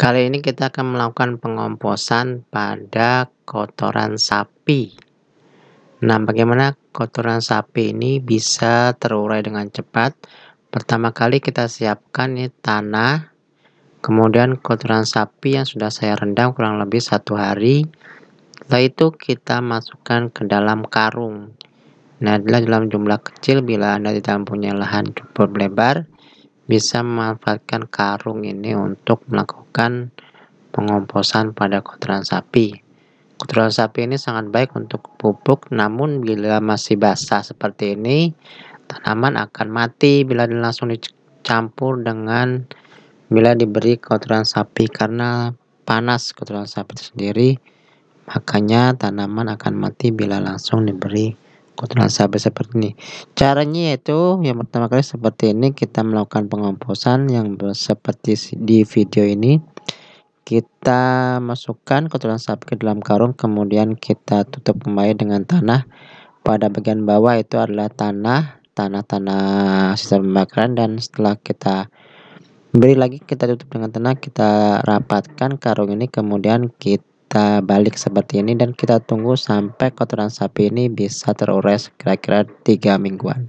Kali ini kita akan melakukan pengomposan pada kotoran sapi. Nah, bagaimana kotoran sapi ini bisa terurai dengan cepat? Pertama kali kita siapkan ini ya, tanah, kemudian kotoran sapi yang sudah saya rendam kurang lebih satu hari. Setelah itu kita masukkan ke dalam karung. Nah, adalah dalam jumlah kecil bila Anda tidak punya lahan cukup lebar bisa memanfaatkan karung ini untuk melakukan pengomposan pada kotoran sapi. Kotoran sapi ini sangat baik untuk pupuk, namun bila masih basah seperti ini, tanaman akan mati bila langsung dicampur dengan bila diberi kotoran sapi karena panas kotoran sapi itu sendiri, makanya tanaman akan mati bila langsung diberi kotoran sapi seperti ini. Caranya yaitu yang pertama kali seperti ini kita melakukan pengomposan yang seperti di video ini. Kita masukkan kotoran sapi ke dalam karung kemudian kita tutup kembali dengan tanah. Pada bagian bawah itu adalah tanah, tanah-tanah sistem pembakaran dan setelah kita beri lagi kita tutup dengan tanah, kita rapatkan karung ini kemudian kita kita balik seperti ini dan kita tunggu sampai kotoran sapi ini bisa terurai kira-kira tiga mingguan.